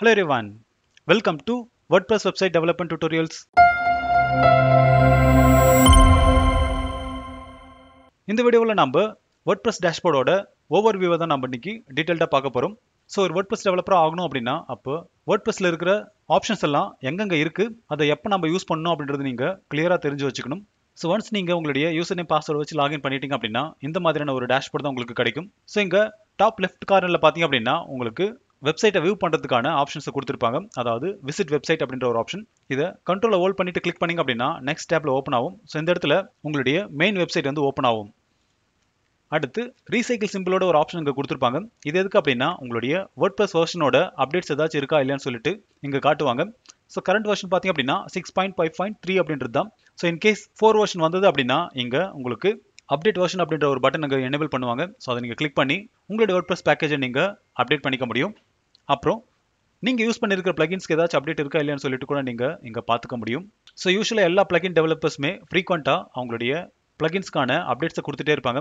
Hello Hello welcome to to WordPress website development tutorials. இந்த வீடியோவில் நம்ம WordPress டேஷ்போர்டோட ஓவர் வியூவை தான் நம்ம இன்றைக்கி டீட்டெயில்டாக பார்க்க போகிறோம் ஸோ ஒரு வேர்ட் ப்ரஸ் டெவலப்பராக ஆகணும் அப்படின்னா அப்போ வேர்ட் ப்ரெஸ்ஸில் இருக்கிற ஆப்ஷன்ஸ் எல்லாம் எங்கெங்கே இருக்குது அதை எப்போ நம்ம யூஸ் பண்ணணும் அப்படின்றது நீங்கள் கிளியராக தெரிஞ்சு வச்சுக்கணும் ஸோ ஒன்ஸ் நீங்கள் உங்களுடைய யூசர் நேம் பாஸ்வேர்டு வச்சு லாகின் பண்ணிட்டீங்க அப்படின்னா இந்த மாதிரியான ஒரு டேஷ்போர்ட் தான் உங்களுக்கு கிடைக்கும் ஸோ இங்கே டாப் லெஃப்ட் கார்னரில் பார்த்தீங்க அப்படின்னா உங்களுக்கு வெப்சைட்டை வியூ பண்ணுறதுக்கான ஆப்ஷன்ஸை கொடுத்துருப்பாங்க அதாவது விசிட் வெப்சைட் அப்படின்ற ஒரு ஆப்ஷன் இதை கண்ட்ரோலை ஹோல்ட் பண்ணிட்டு கிளிக் பண்ணிங்க அப்படின்னா நெக்ஸ்ட் டேப்பில் ஓப்பன் ஆகும் ஸோ இந்த இடத்துல உங்களுடைய மெயின் வெப்சைட் வந்து ஓப்பன் ஆகும் அடுத்து ரீசைக்கிள் சிம்பிளோட ஒரு ஆப்ஷன் இங்கே கொடுத்துருப்பாங்க இது எதுக்கு அப்படின்னா உங்களுடைய வேர்ட் ப்ளஸ் வெர்ஷனோட அப்டேட்ஸ் ஏதாச்சும் இருக்கா இல்லையான்னு சொல்லிட்டு இங்கே காட்டுவாங்க ஸோ கரண்ட் வெர்ஷன் பார்த்தீங்க அப்படின்னா six point five point three அப்படின்றது தான் ஸோ இன்கேஸ் ஃபோர் வெர்ஷன் வந்தது அப்படின்னா இங்கே உங்களுக்கு அப்டேட் வெர்ஷன் அப்படின்ற ஒரு பட்டன் இங்கே எனேபிள் பண்ணுவாங்க ஸோ அதை நீங்கள் கிளிக் பண்ணி உங்களுடைய வேர்ட் ப்ளஸ் பேக்கேஜை நீங்கள் அப்டேட் பண்ணிக்க முடியும் அப்புறம் நீங்கள் யூஸ் பண்ணியிருக்கிற பிளகின்ஸ்க்கு ஏதாச்சும் அப்டேட் இருக்கா இல்லையான்னு சொல்லிட்டு கூட நீங்கள் இங்கே பார்த்துக்க முடியும் ஸோ யூஸ்வலாக எல்லா பிளகின் டெவலப்பர்ஸுமே ஃப்ரீக்வெண்ட்டாக அவங்களுடைய பிளகின்ஸ்க்கான அப்டேட்ஸை கொடுத்துட்டே இருப்பாங்க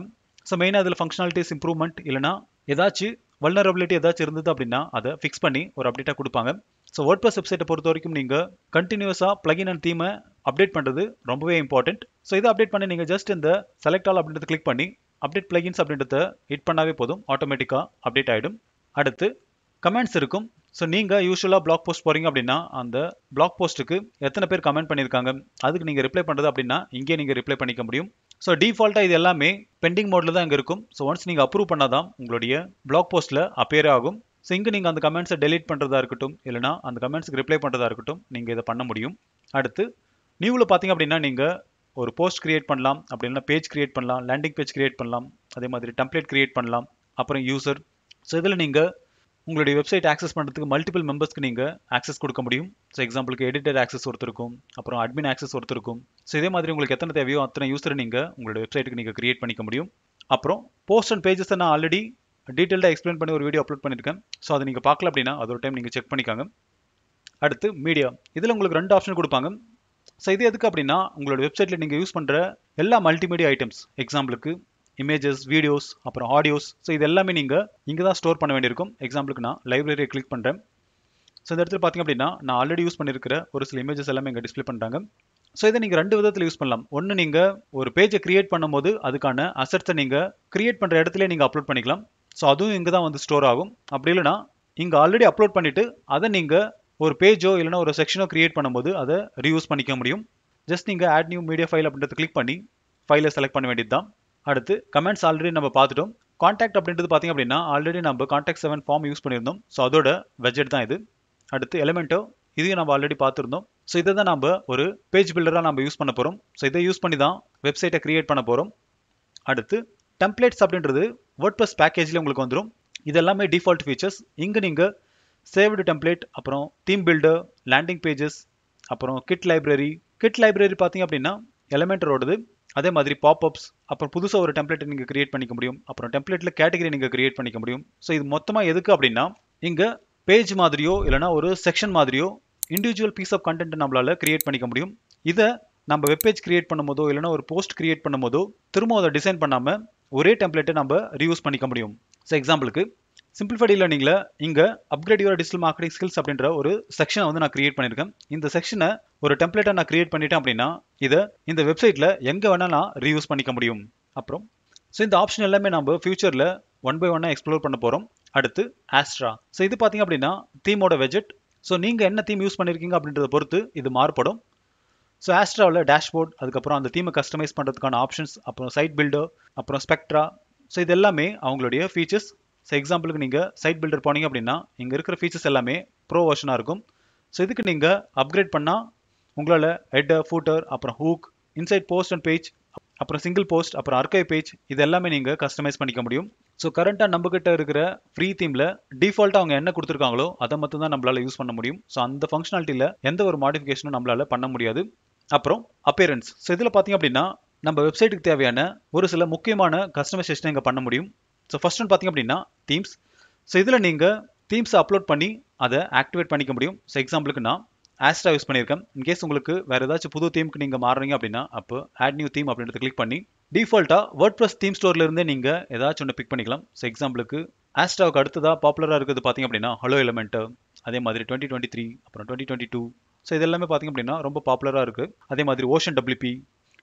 ஸோ மெயினாக அதில் ஃபங்க்ஷனாலிட்டிஸ் இம்ப்ரூவ்மெண்ட் இல்லைனா ஏதாச்சும் வல்னரபிலிட்டி ஏதாச்சும் இருந்தது அப்படின்னா அதை ஃபிக்ஸ் பண்ணி ஒரு அப்டேட்டாக கொடுப்பாங்க ஸோ வேர்ட் ப்ளஸ் வெப்சைட்டை பொறுத்த வரைக்கும் நீங்கள் கண்டினியூஸாக பிளகின் அண்ட் தீமை அப்டேட் பண்ணுறது ரொம்பவே இம்பார்ட்டன்ட் ஸோ இதை அப்டேட் பண்ணி நீங்கள் ஜஸ்ட் இந்த செலக்ட் ஆல் அப்படின்றத கிளிக் பண்ணி அப்டேட் பிளகின்ஸ் அப்படின்றத ஹிட் பண்ணாவே போதும் ஆட்டோமேட்டிக்காக அப்டேட் ஆகிடும் அடுத்து கமெண்ட்ஸ் இருக்கும் ஸோ நீங்கள் யூஸ்வலாக பிளாக் போஸ்ட் போகிறீங்க அப்படின்னா அந்த பிளாக் போஸ்ட்டுக்கு எத்தனை பேர் கமெண்ட் பண்ணியிருக்காங்க அதுக்கு நீங்கள் ரிப்ளை பண்ணுறது அப்படின்னா இங்கே நீங்கள் ரிப்ளை பண்ணிக்க முடியும் ஸோ டிஃபால்ட்டாக இது எல்லாமே பெண்டிங் மோடில் தான் இங்கே இருக்கும் ஸோ ஒன்ஸ் நீங்கள் அப்ரூவ் பண்ணால் தான் உங்களுடைய பிளாக் போஸ்ட்டில் அப்பியர் ஆகும் ஸோ இங்கே நீங்கள் அந்த கமெண்ட்ஸை டெலீட் பண்ணுறதா இருக்கட்டும் இல்லைனா அந்த கமெண்ட்ஸ்க்கு ரிப்ளை பண்ணுறதா இருக்கட்டும் நீங்கள் இதை பண்ண முடியும் அடுத்து நியூவில் பார்த்தீங்க அப்படின்னா நீங்கள் ஒரு போஸ்ட் கிரியேட் பண்ணலாம் அப்படின்னா பேஜ் கிரியேட் பண்ணலாம் லேண்டிங் பேஜ் கிரியேட் பண்ணலாம் அதே மாதிரி டெம்ப்ளேட் கிரியேட் பண்ணலாம் அப்புறம் யூசர் ஸோ இதில் நீங்கள் உங்களுடைய வெப்சைட் ஆக்சஸ் பண்ணுறதுக்கு மல்டிபிள் மெம்பர்ஸ்க்கு நீங்கள் ஆக்சஸ் கொடுக்க முடியும் ஸோ எக்ஸாம்பிளுக்கு எடிட்டர் ஆக்சஸ் ஒருத்தருக்கும் அப்புறம் அட்மின் ஆக்சஸ் ஒருத்தருக்கும் ஸோ இதே மாதிரி உங்களுக்கு எத்தனை தேவையோ அத்தனை யூஸர் நீங்கள் உங்களுடைய வெப்சைட்டுக்கு நீங்கள் கிரியேட் பண்ணிக்க முடியும் அப்புறம் போஸ்ட் அண்ட் பேஜஸை நான் ஆல்ரெடி டீட்டெயில்டாக எக்ஸ்பிளைன் பண்ணி ஒரு வீடியோ அப்லோட் பண்ணியிருக்கேன் ஸோ அதை நீங்கள் பார்க்கல அப்படின்னா அது ஒரு டைம் நீங்கள் செக் பண்ணிக்காங்க அடுத்து மீடியா இதில் உங்களுக்கு ரெண்டு ஆப்ஷன் கொடுப்பாங்க ஸோ இது எதுக்கு அப்படின்னா உங்களோட வெப்சைட்டில் நீங்கள் யூஸ் பண்ணுற எல்லா மல்டிமீடியா ஐட்டம்ஸ் எக்ஸாம்பிளுக்கு இமேஜஸ் வீடியோஸ் அப்புறம் ஆடியோஸ் ஸோ இது எல்லாமே நீங்கள் இங்கே தான் ஸ்டோர் பண்ண வேண்டியிருக்கும் எக்ஸாம்பிளுக்கு நான் லைப்ரரியை கிளிக் பண்ணுறேன் ஸோ இந்த இடத்துல பார்த்திங்க அப்படின்னா நான் ஆல்ரெடி யூஸ் பண்ணியிருக்கிற ஒரு சில இமேஜஸ் எல்லாமே இங்கே டிஸ்பிளே பண்ணுறாங்க ஸோ இதை நீங்கள் ரெண்டு விதத்தில் யூஸ் பண்ணலாம் ஒன்று நீங்கள் ஒரு பேஜை கிரியேட் பண்ணும்போது அதுக்கான அசட்ஸை நீங்கள் கிரியேட் பண்ணுற இடத்துல நீங்கள் அப்லோட் பண்ணிக்கலாம் ஸோ அதுவும் இங்கே தான் வந்து ஸ்டோர் ஆகும் அப்படி இல்லைனா இங்கே ஆல்ரெடி அப்லோட் பண்ணிவிட்டு அதை நீங்கள் ஒரு பேஜோ இல்லைனா ஒரு செக்ஷனோ கிரியேட் பண்ணும்போது அதை ரீயூஸ் பண்ணிக்க முடியும் ஜஸ்ட் நீங்கள் ஆட் நியூ மீடியா ஃபைல் அப்படின்றத கிளிக் பண்ணி ஃபைலை செலக்ட் பண்ண வேண்டியது தான் அடுத்து கமெண்ட்ஸ் ஆல்ரெடி நம்ம பார்த்துட்டோம் காண்டாக்ட் அப்படின்றது பார்த்திங்க அப்படின்னா ஆல்ரெடி நம்ம காண்டாக்ட் செவன் ஃபார்ம் யூஸ் பண்ணியிருந்தோம் ஸோ அதோட பட்ஜெட் தான் இது அடுத்து எலிமெண்ட்டோ இதையும் நம்ம ஆல்ரெடி பார்த்துருந்தோம் ஸோ இதை தான் நம்ம ஒரு பேஜ் பில்டராக நம்ம யூஸ் பண்ண போகிறோம் ஸோ இதை யூஸ் பண்ணி தான் வெப்சைட்டை க்ரியேட் பண்ண போகிறோம் அடுத்து டெம்ப்ளேட்ஸ் அப்படின்றது வேர்ட் ப்ளஸ் பேக்கேஜில் உங்களுக்கு வந்துடும் இது எல்லாமே டிஃபால்ட் ஃபீச்சர்ஸ் இங்கே நீங்கள் சேவ்டு டெம்ப்ளேட் அப்புறம் தீம் பில்டர் லேண்டிங் பேஜஸ் அப்புறம் கிட் லைப்ரரி கிட் லைப்ரரி பார்த்திங்க அப்படின்னா எலமெண்டரோடது அதே மாதிரி பாப்அப்ஸ் அப்புறம் புதுசாக ஒரு டெம்ப்ளேட் நீங்கள் கிரியேட் பண்ணிக்க முடியும் அப்புறம் டெம்ப்ளேட்டில் கேட்டகரி நீங்கள் கிரியேட் பண்ணிக்க முடியும் ஸோ இது மொத்தமாக எதுக்கு அப்படின்னா இங்கே பேஜ் மாதிரியோ இல்லைனா ஒரு செக்ஷன் மாதிரியோ இண்டிவிஜுவல் பீஸ் ஆஃப் கண்டென்ட் நம்மளால் கிரியேட் பண்ணிக்க முடியும் இதை நம்ம வெப்பேஜ் கிரியேட் பண்ணும்போதோ இல்லைனா ஒரு போஸ்ட் கிரியேட் பண்ணும்போதோ திரும்ப அதை டிசைன் பண்ணாமல் ஒரே டெம்ப்ளேட்டை நம்ம ரீயூஸ் பண்ணிக்க முடியும் ஸோ எக்ஸாம்பிளுக்கு சிம்பிளிஃபைடு லேர்னிங்கில் இங்கே upgrade your digital marketing skills அப்படின்ற ஒரு செக்ஷனை வந்து நான் கிரியேட் பண்ணியிருக்கேன் இந்த செக்ஷனை ஒரு டெம்ப்ளேட்டாக நான் கிரியேட் பண்ணிட்டேன் அப்படின்னா இதை இந்த வெப்சைட்டில் எங்கே வேணால் நான் ரீயூஸ் பண்ணிக்க முடியும் அப்புறம் ஸோ இந்த ஆப்ஷன் எல்லாமே நம்ம ஃபியூச்சரில் ஒன் பை ஒன்னாக எக்ஸ்ப்ளோர் பண்ண போகிறோம் அடுத்து ஆஸ்ட்ரா ஸோ இது பார்த்திங்க அப்படின்னா தீமோட வெஜெட் ஸோ நீங்கள் என்ன தீம் யூஸ் பண்ணியிருக்கீங்க அப்படின்றத பொறுத்து இது மாறுபடும் ஸோ ஆஸ்ட்ராவில் டேஷ்போர்ட் அதுக்கப்புறம் அந்த தீமை கஸ்டமைஸ் பண்ணுறதுக்கான ஆப்ஷன்ஸ் அப்புறம் சைட் பில்டர் அப்புறம் ஸ்பெக்ட்ரா ஸோ இது எல்லாமே அவங்களுடைய ஃபீச்சர்ஸ் ஸோ எக்ஸாம்பிளுக்கு நீங்கள் சைட் பில்டர் போனீங்க அப்படின்னா இங்கே இருக்கிற ஃபீச்சர்ஸ் எல்லாமே ப்ரோ வருஷனாக இருக்கும் ஸோ இதுக்கு நீங்கள் அப்கிரேட் பண்ணால் உங்களால் ஹெட்டர் ஃபூட்டர் அப்புறம் hook inside post and page அப்புறம் சிங்கிள் போஸ்ட் அப்புறம் அர்கை பேஜ் இது எல்லாமே நீங்கள் கஸ்டமைஸ் பண்ணிக்க முடியும் ஸோ கரண்ட்டாக நம்மக்கிட்ட இருக்கிற ஃப்ரீ தீமில் டிஃபால்ட்டாக அவங்க என்ன கொடுத்துருக்காங்களோ அதை மட்டும் தான் நம்மளால் யூஸ் பண்ண முடியும் ஸோ அந்த ஃபங்க்ஷனாலிட்டியில் எந்த ஒரு மாடிஃபிகேஷனும் நம்மளால் பண்ண முடியாது அப்புறம் அப்பேரன்ஸ் ஸோ இதில் பார்த்தீங்க அப்படின்னா நம்ம வெப்சைட்டுக்கு தேவையான ஒரு சில முக்கியமான கஸ்டமைசேஷனை இங்கே பண்ண முடியும் ஸோ ஃபஸ்ட் ஒன் பார்த்தீங்க அப்படின்னா தீம்ஸ் ஸோ இதில் நீங்கள் தீம்ஸ் அப்லோட் பண்ணி அதை ஆக்டிவேட் பண்ணிக்க முடியும் ஸோ எக்ஸாம்பிளுக்கு நான் ஆஸ்ட்ரா யூஸ் பண்ணியிருக்கேன் இன்கேஸ் உங்களுக்கு வேறு ஏதாச்சும் புது தீமுக்கு நீங்கள் மாறுறீங்க அப்படின்னா அப்போ ஆட் நியூ தீம் அப்படின்றத கிளிக் பண்ணி டிஃபால்ட்டாக வேர்ட் ப்ளஸ் தீம் ஸ்டோர்லேருந்தே நீங்கள் ஏதாச்சும் ஒன்று பிக் பண்ணிக்கலாம் ஸோ எக்ஸாம்பிளுக்கு ஆஸ்ட்ராவுக்கு அடுத்ததாக பாப்புலராக இருக்குது பார்த்திங்க அப்படின்னா ஹலோ எலமெண்ட்டு அதே மாதிரி டுவெண்ட்டி டுவெண்ட்டி த்ரீ அப்புறம் டுவெண்ட்டி டுவெண்ட்டி டூ ஸோ இது எல்லாமே பார்த்திங்க அப்படின்னா ரொம்ப பாப்புலராக இருக்குது அதே மாதிரி ஓஷன் டபிள்யூபி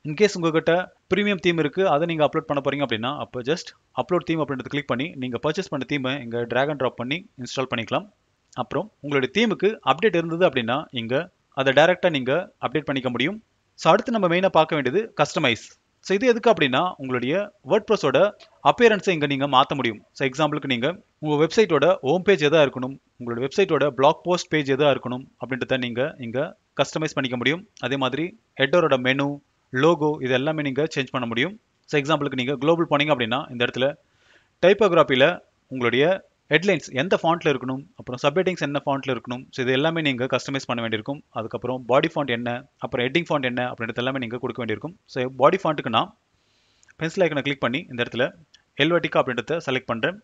இன்கேஸ் உங்ககிட்ட ப்ரீமியம் தீம் இருக்குது அதை நீங்கள் அப்லோட் பண்ண போகிறீங்க அப்படின்னா அப்போ ஜஸ்ட் அப்லோட் தீம் அப்படின்றது கிளிக் பண்ணி நீங்கள் பர்ச்சேஸ் பண்ண தீமை இங்கே ட்ராக் அண்ட் ட்ராப் பண்ணி இன்ஸ்டால் பண்ணிக்கலாம் அப்புறம் உங்களுடைய தீமுக்கு அப்டேட் இருந்தது அப்படின்னா இங்கே அதை டைரெக்டாக நீங்கள் அப்டேட் பண்ணிக்க முடியும் ஸோ அடுத்து நம்ம மெயினாக பார்க்க வேண்டியது கஸ்டமைஸ் ஸோ இது எதுக்கு அப்படின்னா உங்களுடைய வேர்ட் ப்ரெஸோட அப்பியரன்ஸை இங்கே நீங்கள் மாற்ற முடியும் ஸோ எக்ஸாம்பிளுக்கு நீங்கள் உங்கள் வெப்சைட்டோட ஹோம் பேஜ் எதாக இருக்கணும் உங்களோட வெப்சைட்டோட பிளாக் போஸ்ட் பேஜ் எதாக இருக்கணும் அப்படின்றத நீங்கள் இங்கே கஸ்டமைஸ் பண்ணிக்க முடியும் அதே மாதிரி ஹெட்டரோட மெனு லோகோ இது எல்லாமே நீங்கள் சேஞ்ச் பண்ண முடியும் ஸோ எக்ஸாம்பிளுக்கு நீங்கள் குளோபல் போனீங்க அப்படின்னா இந்த இடத்துல டைப்போகிராஃபியில் உங்களுடைய ஹெட்லைன்ஸ் எந்த ஃபாண்ட்டில் இருக்கணும் அப்புறம் சப்ஹெட்டிங்ஸ் என்ன ஃபாண்ட்டில் இருக்கணும் ஸோ இது எல்லாமே நீங்கள் கஸ்டமைஸ் பண்ண வேண்டியிருக்கும் அதுக்கப்புறம் பாடி ஃபாண்ட் என்ன அப்புறம் ஹெட்டிங் ஃபாண்ட் என்ன அப்படின்றது எல்லாமே நீங்கள் கொடுக்க வேண்டியிருக்கும் ஸோ பாடி ஃபாண்ட்டுக்கு நான் பென்சில் ஐக்கனை கிளிக் பண்ணி இந்த இடத்துல எல்வெட்டிக்கா அப்படின்றத செலக்ட் பண்ணுறேன்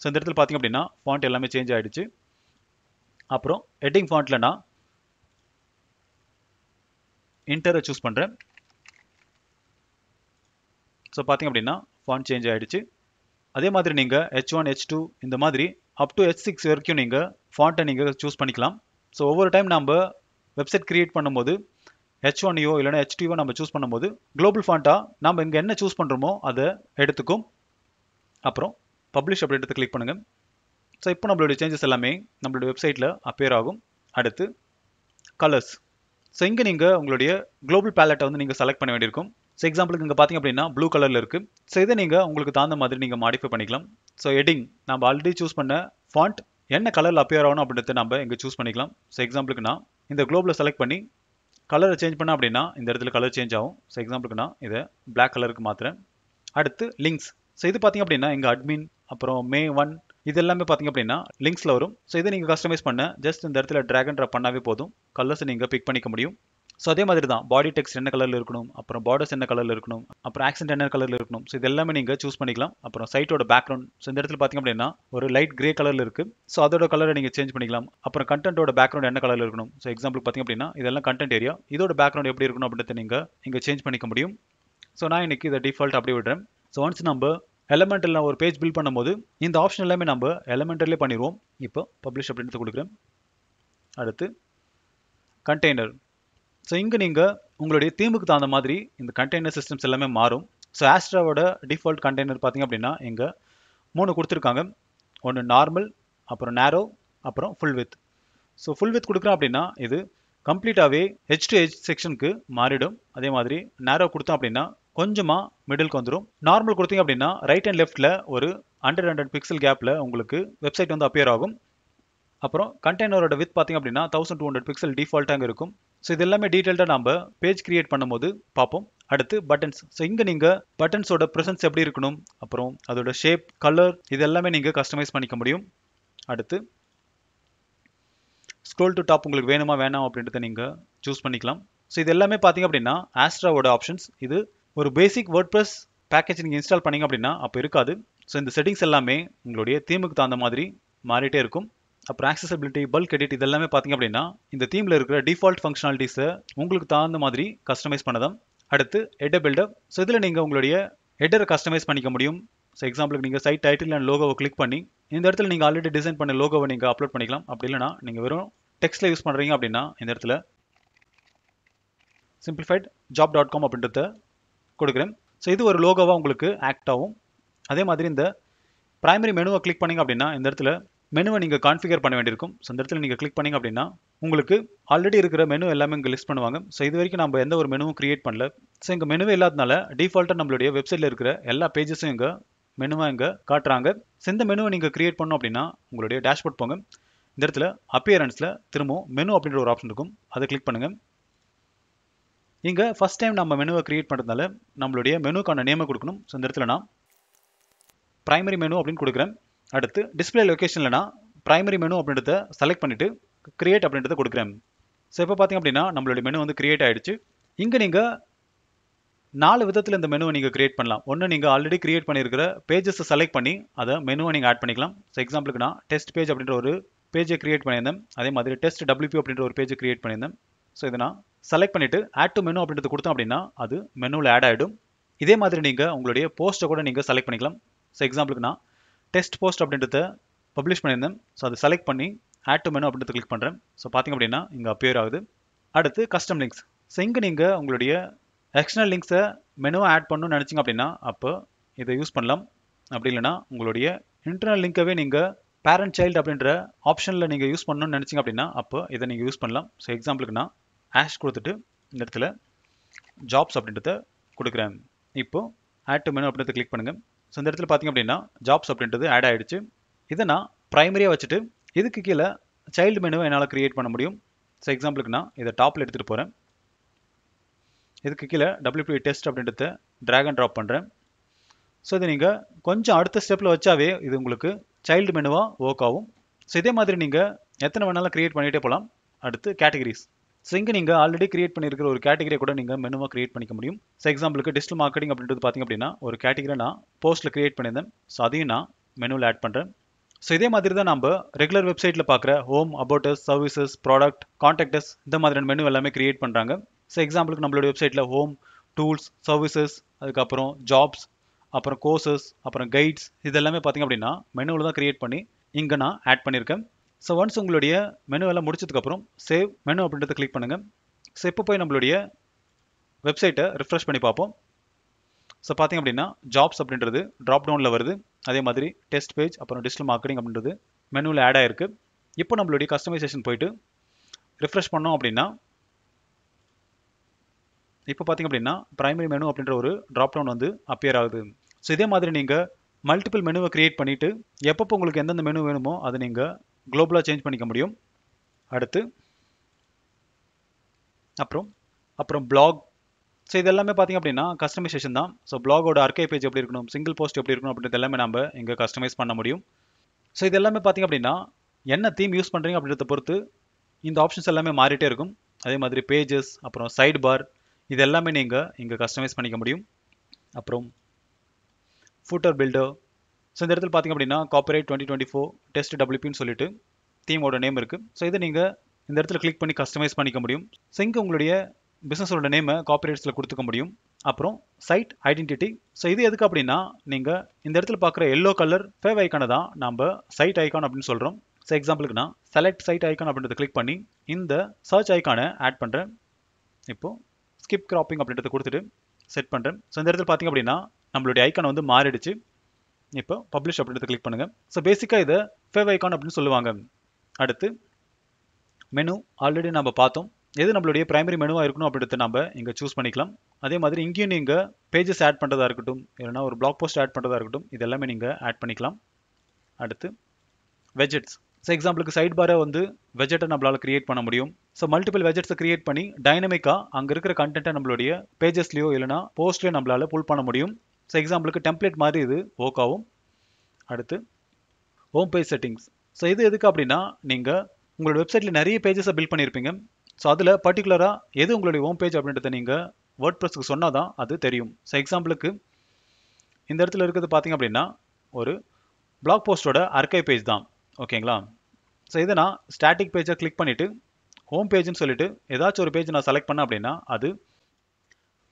ஸோ இந்த இடத்துல பார்த்திங்க அப்படின்னா ஃபாண்ட் எல்லாமே சேஞ்ச் ஆகிடுச்சு அப்புறம் ஹெட்டிங் ஃபாண்ட்டில் நான் இன்டரை சூஸ் பண்ணுறேன் ஸோ பார்த்திங்க அப்படின்னா ஃபாண்ட் சேஞ்ச் ஆகிடுச்சு அதே மாதிரி நீங்கள் ஹெச் ஒன் ஹெச் டூ இந்த மாதிரி அப் டு ஹெச் சிக்ஸ் வரைக்கும் நீங்கள் ஃபாண்ட்டை நீங்கள் சூஸ் பண்ணிக்கலாம் ஸோ ஒவ்வொரு டைம் நம்ம வெப்சைட் க்ரியேட் பண்ணும்போது ஹெச் ஒன்யோ இல்லைனா ஹெச் டூவோ நம்ம சூஸ் பண்ணும்போது குளோபல் ஃபாண்ட்டாக நம்ம இங்கே என்ன சூஸ் பண்ணுறோமோ அதை எடுத்துக்கும் அப்புறம் பப்ளிஷ் அப்படின்றத கிளிக் பண்ணுங்கள் ஸோ இப்போ நம்மளுடைய சேஞ்சஸ் எல்லாமே நம்மளுடைய வெப்சைட்டில் அப்பேர் ஆகும் அடுத்து கலர்ஸ் ஸோ இங்கே நீங்கள் உங்களுடைய குளோபல் பேலட்டை வந்து நீங்கள் செலக்ட் பண்ண வேண்டியிருக்கும் ஸோ எக்ஸாம்பிளுக்கு இங்கே பார்த்திங்க அப்படின்னா ப்ளூ கலரில் இருக்குது ஸோ இதை நீங்கள் உங்களுக்கு தகுந்த மாதிரி நீங்கள் மாடிஃபை பண்ணிக்கலாம் ஸோ எடிங் நம்ம ஆல்ரெடி சூஸ் பண்ண ஃபாண்ட் என்ன கலரில் அப்பியர் ஆகணும் அப்படின்றத நம்ம இங்கே சூஸ் பண்ணிக்கலாம் ஸோ எக்ஸாம்பிளுக்கு நான் இந்த குளோபில் செலக்ட் பண்ணி கலரை சேஞ்ச் பண்ண அப்படின்னா இந்த இடத்துல கலர் சேஞ்ச் ஆகும் ஸோ எக்ஸாம்பிளுக்கு நான் இதை பிளாக் கலருக்கு மாத்திரேன் அடுத்து லிங்க்ஸ் ஸோ இது பார்த்திங்க அப்படின்னா எங்கள் அட்மின் அப்புறம் மே ஒன் இது எல்லாமே பார்த்திங்க அப்படின்னா லிங்க்ஸில் வரும் ஸோ இதை நீங்கள் கஸ்டமைஸ் பண்ண ஜஸ்ட் இந்த இடத்துல ட்ராகன் ட்ராப் பண்ணாவே போதும் கலர்ஸ் நீங்கள் பிக் பண்ணிக்க முடியும் ஸோ அதே மாதிரி தான் பாடி டெக்ஸ்ட் என்ன கலரில் இருக்கணும் அப்புறம் பார்டர்ஸ் என்ன கலரில் இருக்கணும் அப்புறம் ஆக்சென்ட் என்ன கலரில் இருக்கணும் ஸோ இது எல்லாமே நீங்கள் சூஸ் பண்ணிக்கலாம் அப்புறம் சைட்டோட பேக்ரவுண்ட் ஸோ இந்த இடத்துல பார்த்திங்க அப்படின்னா ஒரு லைட் கிரே கலரில் இருக்குது ஸோ அதோட கலரை நீங்கள் சேஞ்ச் பண்ணிக்கலாம் அப்புறம் கண்டென்ட்டோட பேக்ரவுண்ட் என்ன கலரில் இருக்கணும் ஸோ எக்ஸாம்பிள் பார்த்திங்க அப்படின்னா இதெல்லாம் கண்டென்ட் ஏரியா இதோட பேக்ரவுண்ட் எப்படி இருக்கணும் அப்படின்றத நீங்கள் இங்கே சேஞ்ச் பண்ணிக்க முடியும் ஸோ நான் இன்றைக்கி இதை டிஃபால்ட் அப்படி விடுறேன் ஸோ ஒன்ஸ் நம்ம எலமெண்டில் நான் ஒரு பேஜ் பில் பண்ணும்போது இந்த ஆப்ஷன் எல்லாமே நம்ம எலமெண்டர்லேயே பண்ணிடுவோம் இப்போ பப்ளிஷ் அப்படின்றது கொடுக்குறேன் அடுத்து கண்டெய்னர் ஸோ இங்கே நீங்கள் உங்களுடைய தீமுக்கு தகுந்த மாதிரி இந்த கண்டெய்னர் சிஸ்டம்ஸ் எல்லாமே மாறும் ஸோ ஆஸ்ட்ராவோட டிஃபால்ட் கண்டெய்னர் பார்த்திங்க அப்படின்னா இங்கே மூணு கொடுத்துருக்காங்க ஒன்று நார்மல் அப்புறம் நேரோ அப்புறம் full width so full width கொடுக்குறோம் அப்படின்னா இது கம்ப்ளீட்டாகவே ஹெச் டு ஹெச் செக்ஷனுக்கு மாறிடும் அதே மாதிரி நேரோ கொடுத்தோம் அப்படின்னா கொஞ்சமாக மிடிலுக்கு வந்துடும் நார்மல் கொடுத்தீங்க அப்படின்னா ரைட் அண்ட் லெஃப்ட்டில் ஒரு ஹண்ட்ரட் ஹண்ட்ரட் பிக்சல் கேப்பில் உங்களுக்கு வெப்சைட் வந்து அப்பியர் ஆகும் அப்புறம் கண்டெய்னரோட வித் பார்த்திங்க அப்படின்னா தௌசண்ட் டூ ஹண்ட்ரட் பிக்சல் டிஃபால்ட்டாக இருக்கும் ஸோ இது எல்லாமே டீட்டெயில்டாக நம்ம பேஜ் கிரியேட் பண்ணும்போது பார்ப்போம் அடுத்து பட்டன்ஸ் ஸோ இங்கே நீங்கள் பட்டன்ஸோட ப்ரெசன்ஸ் எப்படி இருக்கணும் அப்புறம் அதோட ஷேப் கலர் இது எல்லாமே நீங்கள் கஸ்டமைஸ் பண்ணிக்க முடியும் அடுத்து ஸ்க்ரோல் டு டாப் உங்களுக்கு வேணுமா வேணாம் அப்படின்றத நீங்கள் சூஸ் பண்ணிக்கலாம் ஸோ இது எல்லாமே பார்த்தீங்க அப்படின்னா ஆஸ்ட்ராவோட ஆப்ஷன்ஸ் இது ஒரு பேசிக் வேர்ட் ப்ரெஸ் பேக்கேஜ் நீங்கள் இன்ஸ்டால் பண்ணிங்க அப்படின்னா அப்போ இருக்காது ஸோ இந்த செட்டிங்ஸ் எல்லாமே உங்களுடைய தீமுக்கு தகுந்த மாதிரி மாறிட்டே இருக்கும் அப்புறம் ஆக்சசபிலிட்டி பல்க் எடிட் இதெல்லாமே பார்த்திங்க அப்படின்னா இந்த தீமில் இருக்கிற டிஃபால்ட் ஃபங்க்ஷனாலிட்டிஸை உங்களுக்கு தகுந்த மாதிரி கஸ்டமைஸ் பண்ணதான் அடுத்து ஹெட்டர் பில்டப் ஸோ இதில் நீங்கள் உங்களுடைய ஹெட்டரை கஸ்டமைஸ் பண்ணிக்க முடியும் ஸோ எக்ஸாம்பிளுக்கு நீங்கள் சைட் டைட்டில் அண்ட் லோகோவை கிளிக் பண்ணி இந்த இடத்துல நீங்கள் ஆல்ரெடி டிசைன் பண்ண லோகோவை நீங்கள் அப்லோட் பண்ணிக்கலாம் அப்படி இல்லைனா நீங்கள் வெறும் டெக்ஸ்ட்டில் யூஸ் பண்ணுறீங்க அப்படின்னா இந்த இடத்துல சிம்பிளிஃபைட் ஜாப் டாட் காம் அப்படின்றத கொடுக்குறேன் ஸோ இது ஒரு லோகோவாக உங்களுக்கு ஆக்ட் ஆகும் அதே மாதிரி இந்த ப்ரைமரி மெனுவை கிளிக் பண்ணிங்க அப்படின்னா இந்த இடத்துல மெனுவை நீங்கள் கான்ஃபிகர் பண்ண வேண்டியிருக்கும் ஸோ அந்த இடத்துல நீங்கள் கிளிக் பண்ணிங்க அப்படின்னா உங்களுக்கு ஆல்ரெடி இருக்கிற மெனு எல்லாமே இங்கே லிஸ்ட் பண்ணுவாங்க ஸோ இது வரைக்கும் நம்ம எந்த ஒரு மெனுவும் க்ரியேட் பண்ணல ஸோ இங்கே மெனுவே இல்லாதனால டிஃபால்ட்டாக நம்மளுடைய வெப்சைட்டில் இருக்கிற எல்லா பேஜஸும் இங்கே மெனுவாக இங்கே காட்டுறாங்க ஸோ இந்த மெனுவை நீங்கள் க்ரியேட் பண்ணோம் அப்படின்னா உங்களுடைய டேஷ்போர்ட் போங்க இந்த இடத்துல அப்பியரன்ஸில் திரும்பவும் மெனு அப்படின்ற ஒரு ஆப்ஷன் இருக்கும் அதை கிளிக் பண்ணுங்கள் இங்கே ஃபஸ்ட் டைம் நம்ம மெனுவை க்ரியேட் பண்ணுறதுனால நம்மளுடைய மெனுக்கான நேமை கொடுக்கணும் ஸோ இந்த இடத்துல நான் ப்ரைமரி மெனு அப்படின்னு கொடுக்குறேன் அடுத்து டிஸ்பிளே லொக்கேஷன்லனா ப்ரைமரி மெனு அப்படின்றத செலக்ட் பண்ணிவிட்டு க்ரியேட் அப்படின்றத கொடுக்குறேன் ஸோ இப்போ பார்த்திங்க அப்படின்னா நம்மளுடைய மெனு வந்து க்ரியேட் ஆகிடுச்சு இங்கே நீங்கள் நாலு விதத்தில் இந்த மெனுவை நீங்கள் க்ரியேட் பண்ணலாம் ஒன்று நீங்கள் ஆல்ரெடி க்ரியேட் பண்ணியிருக்கிற பேஜஸை செலக்ட் பண்ணி அதை மெனுவை நீங்கள் ஆட் பண்ணிக்கலாம் ஸோ எக்ஸாம்பிளுக்கு நான் டெஸ்ட் பேஜ் அப்படின்ற ஒரு பேஜை க்ரியேட் பண்ணியிருந்தேன் அதே மாதிரி டெஸ்ட் டபிள்யூபி அப்படின்ற ஒரு பேஜ் க்ரியேட் பண்ணியிருந்தேன் ஸோ இதை நான் செலக்ட் பண்ணிவிட்டு ஆட் டு மெனு அப்படின்றது கொடுத்தோம் அப்படின்னா அது மெனுவில் ஆட் ஆகிடும் இதே மாதிரி நீங்கள் உங்களுடைய போஸ்ட்டை கூட நீங்கள் செலக்ட் பண்ணிக்கலாம் ஸோ எக்ஸாம்பிளுக்கு நான் டெஸ்ட் போஸ்ட் அப்படின்றத பப்ளிஷ் பண்ணியிருந்தேன் ஸோ அதை செலக்ட் பண்ணி ஆட் டு மெனு அப்படின்றத கிளிக் பண்ணுறேன் ஸோ பார்த்திங்க அப்படின்னா இங்கே அப்பியர் ஆகுது அடுத்து கஸ்டம் லிங்க்ஸ் ஸோ இங்கே நீங்கள் உங்களுடைய எக்ஸ்டர்னல் லிங்க்ஸை மெனுவாக ஆட் பண்ணணும்னு நினச்சிங்க அப்படின்னா அப்போ இதை யூஸ் பண்ணலாம் அப்படி இல்லைனா உங்களுடைய இன்டர்னல் லிங்க்கவே நீங்கள் பேரண்ட் சைல்டு அப்படின்ற ஆப்ஷனில் நீங்கள் யூஸ் பண்ணணும்னு நினச்சிங்க அப்படின்னா அப்போ இதை நீங்கள் யூஸ் பண்ணலாம் ஸோ எக்ஸாம்பிளுக்கு நான் ஆஷ் கொடுத்துட்டு இந்த இடத்துல ஜாப்ஸ் அப்படின்றத கொடுக்குறேன் இப்போது ஆட் டு மெனு அப்படின்றத கிளிக் பண்ணுங்கள் ஸோ இந்த இடத்துல பார்த்திங்க அப்படின்னா ஜாப்ஸ் அப்படின்றது ஆட் ஆகிடுச்சு இதை நான் ப்ரைமரியாக வச்சுட்டு இதுக்கு கீழே சைல்டு மெனுவை என்னால் க்ரியேட் பண்ண முடியும் ஸோ எக்ஸாம்பிளுக்கு நான் இதை டாப்பில் எடுத்துகிட்டு போகிறேன் இதுக்கு கீழே டபிள்யூபிடி டெஸ்ட் அப்படின்றத ட்ராக் அண்ட் ட்ராப் பண்ணுறேன் ஸோ இது நீங்கள் கொஞ்சம் அடுத்த ஸ்டெப்பில் வச்சாவே இது உங்களுக்கு சைல்டு மெனுவாக ஒர்க் ஆகும் ஸோ இதே மாதிரி நீங்கள் எத்தனை வேணாலும் க்ரியேட் பண்ணிகிட்டே போகலாம் அடுத்து கேட்டகரிஸ் ஸோ இங்கே நீங்கள் ஆல்ரெடி கிரியேட் பண்ணியிருக்கிற ஒரு கேட்டகரியை கூட நீங்கள் மெனுவாக கிரியேட் பண்ணிக்க முடியும் ஸோ எக்ஸாம்பிளுக்கு டிஜிட்டல் மார்க்கெட்டிங் அப்படின்றது பார்த்திங்க அப்படின்னா ஒரு கேட்டகரி நான் போஸ்ட்டில் கிரியேட் பண்ணியிருந்தேன் ஸோ அதையும் நான் மெனுவில் ஆட் பண்ணுறேன் ஸோ இதே மாதிரி தான் நம்ம ரெகுலர் வெப்சைட்டில் பார்க்குற home about us services product contact us இந்த மாதிரியான மெனு எல்லாமே கிரியேட் பண்ணுறாங்க ஸோ எக்ஸாம்பிளுக்கு நம்மளோட வெப்சைட்டில் ஹோம் டூல்ஸ் சர்வீசஸ் அதுக்கப்புறம் ஜாப்ஸ் அப்புறம் கோர்சஸ் அப்புறம் கைட்ஸ் இதெல்லாமே பார்த்திங்க அப்படின்னா மெனுவில் தான் கிரியேட் பண்ணி இங்கே நான் ஆட் பண்ணியிருக்கேன் ஸோ ஒன்ஸ் உங்களுடைய மெனுவெல்லாம் முடிச்சதுக்கப்புறம் சேவ் மெனு அப்படின்றத கிளிக் பண்ணுங்கள் ஸோ இப்போ போய் நம்மளுடைய வெப்சைட்டை ரிஃப்ரெஷ் பண்ணி பார்ப்போம் ஸோ பார்த்திங்க அப்படின்னா ஜாப்ஸ் அப்படின்றது ட்ராப் டவுனில் வருது அதே மாதிரி டெஸ்ட் பேஜ் அப்புறம் டிஜிட்டல் மார்க்கெட்டிங் அப்படின்றது மெனுவில் ஆட் ஆகிருக்கு இப்போ நம்மளுடைய கஸ்டமைசேஷன் போயிட்டு ரிஃப்ரெஷ் பண்ணோம் அப்படின்னா இப்போ பார்த்திங்க அப்படின்னா ப்ரைமரி மெனு அப்படின்ற ஒரு ட்ராப் டவுன் வந்து அப்பியர் ஆகுது ஸோ இதே மாதிரி நீங்கள் மல்டிபிள் மெனுவை க்ரியேட் பண்ணிவிட்டு எப்பப்போ உங்களுக்கு எந்தெந்த மெனு வேணுமோ அதை நீங்கள் குளோபலாக சேஞ்ச் பண்ணிக்க முடியும் அடுத்து அப்புறம் அப்புறம் பிளாக் ஸோ இது எல்லாமே பார்த்திங்க அப்படின்னா கஸ்டமைசேஷன் தான் ஸோ பிளாகோட அர்க்கை பேஜ் எப்படி இருக்கணும் சிங்கிள் போஸ்ட் எப்படி இருக்கணும் அப்படின்றது எல்லாமே நம்ம இங்கே கஸ்டமைஸ் பண்ண முடியும் ஸோ இது எல்லாமே பார்த்திங்க அப்படின்னா என்ன தீம் யூஸ் பண்ணுறீங்க அப்படின்றத பொறுத்து இந்த ஆப்ஷன்ஸ் எல்லாமே மாறிட்டே இருக்கும் அதே மாதிரி பேஜஸ் அப்புறம் சைட் பார் இது எல்லாமே நீங்கள் இங்கே கஸ்டமைஸ் பண்ணிக்க முடியும் அப்புறம் ஃபூட்டர் பில்டர் ஸோ இந்த இடத்துல பார்த்திங்க அப்படின்னா corporate twenty twenty four test டபிள்யூபின்னு சொல்லிட்டு தீமோட நேம் இருக்குது ஸோ இதை நீங்கள் இந்த இடத்துல கிளிக் பண்ணி கஸ்டமைஸ் பண்ணிக்க முடியும் ஸோ இங்கே உங்களுடைய பிஸ்னஸோட நேமை காப்பரேட்ஸில் கொடுத்துக்க முடியும் அப்புறம் சைட் ஐடென்டிட்டி ஸோ இது எதுக்கு அப்படின்னா நீங்கள் இந்த இடத்துல பார்க்குற எல்லோ கலர் ஃபேவ் ஐக்கானை தான் நம்ம சைட் ஐக்கான் அப்படின்னு சொல்கிறோம் ஸோ எக்ஸாம்பிளுக்கு நான் செலக்ட் சைட் ஐக்கான் அப்படின்றத கிளிக் பண்ணி இந்த சர்ச் ஐக்கானை ஆட் பண்ணுறேன் இப்போது ஸ்கிப் கிராப்பிங் அப்படின்றத கொடுத்துட்டு செட் பண்ணுறேன் ஸோ இந்த இடத்துல பார்த்திங்க அப்படின்னா நம்மளுடைய ஐக்கான் வந்து மாறிடுச்சு இப்போ பப்ளிஷ் அப்படின்றத கிளிக் பண்ணுங்கள் ஸோ பேசிக்காக இதை ஃபேவ் ஐக்கான் அப்படின்னு சொல்லுவாங்க அடுத்து மெனு ஆல்ரெடி நம்ம பார்த்தோம் எது நம்மளுடைய பிரைமரி மெனுவாக இருக்கணும் அப்படின்றத நம்ம இங்கே சூஸ் பண்ணிக்கலாம் அதே மாதிரி இங்கேயும் நீங்கள் பேஜஸ் ஆட் பண்ணுறதா இருக்கட்டும் இல்லைனா ஒரு பிளாக் போஸ்ட் ஆட் பண்ணுறதா இருக்கட்டும் இது எல்லாமே நீங்கள் ஆட் பண்ணிக்கலாம் அடுத்து வெஜெட்ஸ் ஸோ எக்ஸாம்பிளுக்கு சைட் பாரை வந்து வெஜெட்டை நம்மளால் கிரியேட் பண்ண முடியும் ஸோ மல்டிபிள் வெஜெட்ஸை க்ரியேட் பண்ணி டைனமிக்காக அங்கே இருக்கிற கண்டென்ட்டை நம்மளுடைய பேஜஸ்லையோ இல்லைனா போஸ்ட்லேயோ நம்மளால் புல் பண்ண முடியும் ஸோ எக்ஸாம்பிளுக்கு டெம்ப்ளேட் மாதிரி இது ஓக்காவும் அடுத்து ஹோம் பேஜ் செட்டிங்ஸ் ஸோ இது எதுக்கு அப்படின்னா நீங்கள் உங்களோட வெப்சைட்டில் நிறைய பேஜஸை பில்ட் பண்ணியிருப்பீங்க ஸோ அதில் பர்டிகுலராக எது உங்களுடைய ஹோம் பேஜ் அப்படின்றத நீங்கள் வேர்ட் ப்ரெஸ்க்கு சொன்னால் தான் அது தெரியும் ஸோ எக்ஸாம்பிளுக்கு இந்த இடத்துல இருக்கிறது பார்த்திங்க அப்படின்னா ஒரு பிளாக் போஸ்ட்டோட அர்க்கை பேஜ் தான் ஓகேங்களா ஸோ இதை நான் ஸ்டாட்டிக் பேஜை கிளிக் பண்ணிவிட்டு ஹோம் பேஜ்னு சொல்லிவிட்டு ஏதாச்சும் ஒரு பேஜ் நான் செலக்ட் பண்ணேன் அப்படின்னா அது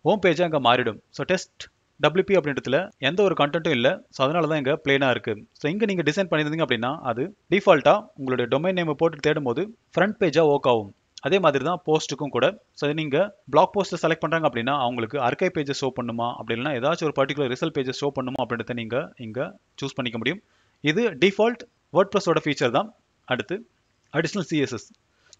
ஹோம் பேஜாக அங்கே மாறிடும் ஸோ டெஸ்ட் டபிள்யூபி அப்படின்றதுல எந்த ஒரு கண்டென்ட்டும் இல்லை ஸோ அதனால தான் இங்கே பிளேனாக இருக்குது ஸோ இங்கே நீங்கள் டிசைன் பண்ணியிருந்தீங்க அப்படின்னா அது டிஃபால்ட்டாக உங்களுடைய டொமைன் நேமை போட்டு தேடும் போது ஃப்ரண்ட் பேஜாக ஒர்க் ஆகும் அதே மாதிரி தான் போஸ்ட்டுக்கும் கூட ஸோ நீங்கள் பிளாக் போஸ்ட்டை செலக்ட் பண்ணுறாங்க அப்படின்னா அவங்களுக்கு அர்கை பேஜை ஷோ பண்ணுமா அப்படின்னா ஏதாச்சும் ஒரு பர்டிகுலர் ரிசல்ட் பேஜை ஷோ பண்ணுமா அப்படின்றத நீங்கள் இங்கே சூஸ் பண்ணிக்க முடியும் இது டிஃபால்ட் வேர்ட் ப்ளஸோட ஃபீச்சர் தான் அடுத்து அடிஷ்னல் சிஎஸ்எஸ்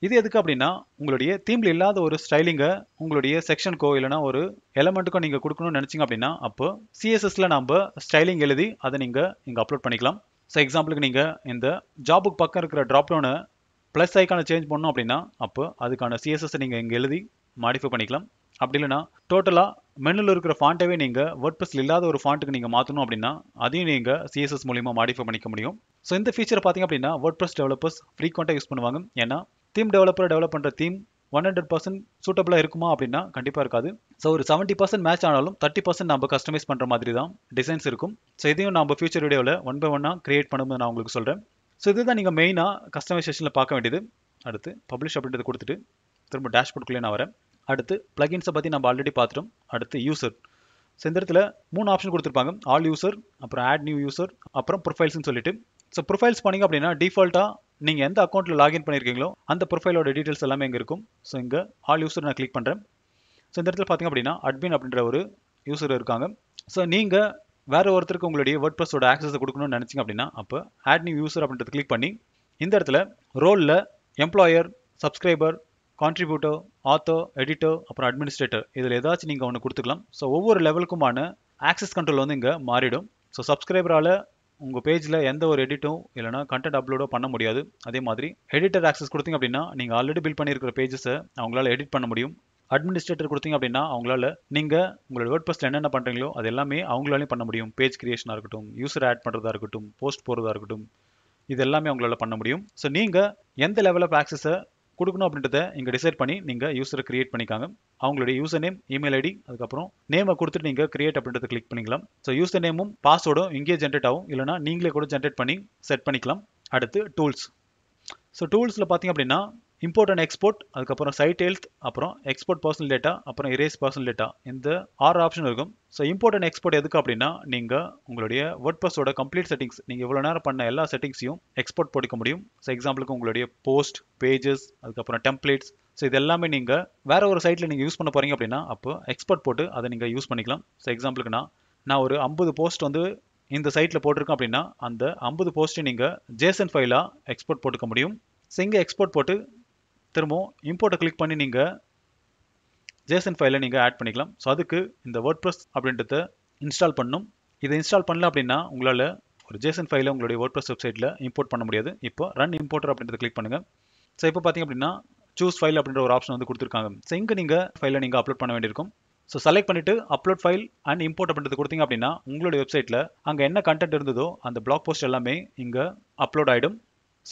இது எதுக்கு அப்படின்னா உங்களுடைய தீமில் இல்லாத ஒரு ஸ்டைலிங்கை உங்களுடைய செக்ஷனுக்கோ இல்லைனா ஒரு எலமெண்ட்டுக்கோ நீங்கள் கொடுக்கணும்னு நினச்சிங்க அப்படின்னா அப்போ சிஎஸ்எஸ்ல நம்ம ஸ்டைலிங் எழுதி அதை நீங்கள் இங்கே அப்லோட் பண்ணிக்கலாம் ஸோ எக்ஸாம்பிளுக்கு நீங்கள் இந்த ஜாபுக்கு பக்கம் இருக்கிற ட்ராப்டவுனை ப்ளஸ் ஐக்கான சேஞ்ச் பண்ணணும் அப்படின்னா அப்போ அதுக்கான சிஎஸ்எஸ் நீங்கள் இங்கே எழுதி மாடிஃபை பண்ணிக்கலாம் அப்படி இல்லைனா டோட்டலாக மெனுவில் இருக்கிற ஃபாண்ட்டவே நீங்கள் வேர்ட்பிரஸில் இல்லாத ஒரு ஃபாண்ட்டுக்கு நீங்கள் மாற்றணும் அப்படின்னா அதையும் நீங்கள் சிஎஸ்எஸ் மூலிமா மாடிஃபை பண்ணிக்க முடியும் ஸோ இந்த ஃபீச்சர் பார்த்திங்க அப்படின்னா வேர்ட்பிரஸ் டெவலப்பர்ஸ் ஃப்ரீக்வெண்ட்டாக யூஸ் பண்ணுவாங்க ஏன்னா தீம் டெவலப்பராக டெவலப் பண்ணுற தீம் ஒன் ஹண்ட்ரட் பர்சன்ட் சூட்டபிளாக இருக்குமா அப்படின்னா கண்டிப்பாக இருக்காது ஸோ ஒரு செவன்ட்டி பர்சன்ட் மேட்ச் ஆனாலும் தேர்ட்டி பர்சன்ட் நம்ம கஸ்டமைஸ் பண்ணுற மாதிரி தான் டிசைன்ஸ் இருக்கும் ஸோ இதையும் நம்ம ஃபியூச்சர் வீடியோவில் ஒன் பை ஒன்னாக கிரியேட் பண்ணணும்னு நான் உங்களுக்கு சொல்கிறேன் ஸோ இதுதான் நீங்கள் மெயினாக கஸ்டமைசேஷனில் பார்க்க வேண்டியது அடுத்து பப்ளிஷ் அப்படின்றது கொடுத்துட்டு திரும்ப டேஷ்போர்ட்குள்ளே நான் வரேன் அடுத்து பிளகின்ஸை பற்றி நம்ம ஆல்ரெடி பார்த்துட்டோம் அடுத்து யூசர் ஸோ இந்த இடத்துல மூணு ஆப்ஷன் கொடுத்துருப்பாங்க ஆல் யூசர் அப்புறம் ஆட் நியூ யூசர் அப்புறம் ப்ரொஃபைல்ஸ்னு சொல்லிட்டு ஸோ ப்ரொஃபைல்ஸ் பண்ணிங்க அப்படின்னா டிஃபால்ட்டாக நீங்கள் எந்த அக்கௌண்ட்டில் லாகின் பண்ணியிருக்கீங்களோ அந்த ப்ரொஃபைலோட டீட்டெயில்ஸ் எல்லாமே இங்கே இருக்கும் ஸோ இங்கே ஆல் யூசர் நான் கிளிக் பண்ணுறேன் ஸோ இந்த இடத்துல பார்த்திங்க அப்படின்னா அட்மின் அப்படின்ற ஒரு யூசர் இருக்காங்க ஸோ நீங்கள் வேறு ஒருத்தருக்கு உங்களுடைய வேர்ட் ப்ளஸோட ஆக்சஸ் கொடுக்கணும்னு நினச்சிங்க அப்படின்னா அப்போ ஆட் நியூ யூசர் அப்படின்றது கிளிக் பண்ணி இந்த இடத்துல ரோலில் எம்ப்ளாயர் சப்ஸ்கிரைபர் கான்ட்ரிபியூட்டோ ஆத்தோ எடிட்டோ அப்புறம் அட்மினிஸ்ட்ரேட்டர் இதில் ஏதாச்சும் நீங்கள் ஒன்று கொடுத்துக்கலாம் ஸோ ஒவ்வொரு லெவலுக்குமான ஆக்சஸ் கண்ட்ரோல் வந்து இங்கே மாறிடும் ஸோ சப்ஸ்கிரைபரால் உங்கள் பேஜில் எந்த ஒரு எடிட்டும் இல்லைனா கண்டென்ட் அப்லோடோ பண்ண முடியாது அதே மாதிரி எடிட்டர் ஆக்சஸ் கொடுத்திங்க அப்படின்னா நீங்கள் ஆல்ரெடி பில் பண்ணியிருக்கிற பேஜஸை அவங்களால எடிட் பண்ண முடியும் அட்மினிஸ்ட்ரேட்டர் கொடுத்தீங்க அப்படின்னா அவங்களால நீங்கள் உங்களோட வேர்ட் பஸ்ட்டில் என்னென்ன பண்ணுறீங்களோ அது எல்லாமே அவங்களாலையும் பண்ண முடியும் பேஜ் கிரியேஷனாக இருக்கட்டும் யூசர் ஆட் பண்ணுறதா இருக்கட்டும் போஸ்ட் போகிறதா இருக்கட்டும் இது எல்லாமே அவங்களால பண்ண முடியும் ஸோ நீங்கள் எந்த லெவல் ஆஃப் ஆக்சஸை கொடுக்கணும் அப்படின்றத இங்கே டிசைட் பண்ணி நீங்கள் யூசரை கிரியேட் பண்ணிக்காங்க அவங்களுடைய யூசர் நேம் இமெயில் ஐடி அதுக்கப்புறம் நேமை கொடுத்துட்டு நீங்கள் கிரியேட் அப்படின்றத கிளிக் பண்ணிக்கலாம் ஸோ யூசர் நேமும் பாஸ்வேர்டும் இங்கேயே ஜென்ரேட் ஆகும் இல்லைனா நீங்களே கூட ஜென்ரேட் பண்ணி செட் பண்ணிக்கலாம் அடுத்து டூல்ஸ் ஸோ டூல்ஸில் பார்த்தீங்க அப்படின்னா இம்போர்ட் அண்ட் எக்ஸ்போர்ட் அதுக்கப்புறம் சைட் ஹெல்த் அப்புறம் எக்ஸ்போர்ட் பர்சனல் டேட்டா அப்புறம் இரேஸ் பர்சனல் டேட்டா இந்த ஆறு ஆப்ஷன் இருக்கும் ஸோ இம்போர்ட் அண்ட் எக்ஸ்போர்ட் எதுக்கு அப்படின்னா நீங்கள் உங்களுடைய வேர்ட் ப்ளஸோட கம்ப்ளீட் செட்டிங்ஸ் நீங்கள் இவ்வளோ நேரம் பண்ண எல்லா செட்டிங்ஸையும் எக்ஸ்போர்ட் படிக்க முடியும் ஸோ எக்ஸாம்பிளுக்கு உங்களுடைய போஸ்ட் பேஜஸ் அதுக்கப்புறம் டெம்ப்ளேட்ஸ் ஸோ இது எல்லாமே நீங்கள் வேறு ஒரு சைட்டில் நீங்கள் யூஸ் பண்ண போகிறீங்க அப்படின்னா அப்போ எக்ஸ்போர்ட் போட்டு அதை நீங்கள் யூஸ் பண்ணிக்கலாம் ஸோ எக்ஸாம்பிளுக்கு நான் நான் ஒரு ஐம்பது போஸ்ட் வந்து இந்த சைட்டில் போட்டிருக்கேன் அப்படின்னா அந்த ஐம்பது போஸ்ட்டை நீங்கள் ஜேசன் ஃபைலாக எக்ஸ்போர்ட் போட்டுக்க முடியும் ஸோ இங்கே எக்ஸ்போர்ட் போட்டு திரும்பவும் இம்போர்ட்டை கிளிக் பண்ணி நீங்கள் ஜேசன் ஃபைலை நீங்கள் ஆட் பண்ணிக்கலாம் ஸோ அதுக்கு இந்த வேர்ட் ப்ரெஸ் அப்படின்றத இன்ஸ்டால் பண்ணணும் இதை இன்ஸ்டால் பண்ணல அப்படின்னா உங்களால் ஒரு ஜேசன் ஃபைலை உங்களுடைய வேர்ட் ப்ரெஸ் வெப்சைட்டில் இம்போர்ட் பண்ண முடியாது இப்போ ரன் இம்போர்ட்டர் அப்படின்றத கிளிக் பண்ணுங்கள் ஸோ இப்போ பார்த்தீங்க அப்படின்னா சூஸ் ஃபைல் அப்படின்ற ஒரு ஆப்ஷன் வந்து கொடுத்துருக்காங்க ஸோ இங்கே நீங்கள் ஃபைலை நீங்கள் அப்லோட் பண்ண வேண்டியிருக்கும் ஸோ செலக்ட் பண்ணிவிட்டு அப்லோட் ஃபைல் அண்ட் இம்போர்ட் அப்படின்றது கொடுத்தீங்க அப்படின்னா உங்களுடைய வெப்சைட்டில் அங்கே என்ன கண்டென்ட் இருந்ததோ அந்த பிளாக் போஸ்ட் எல்லாமே இங்கே அப்லோட் ஆகிடும்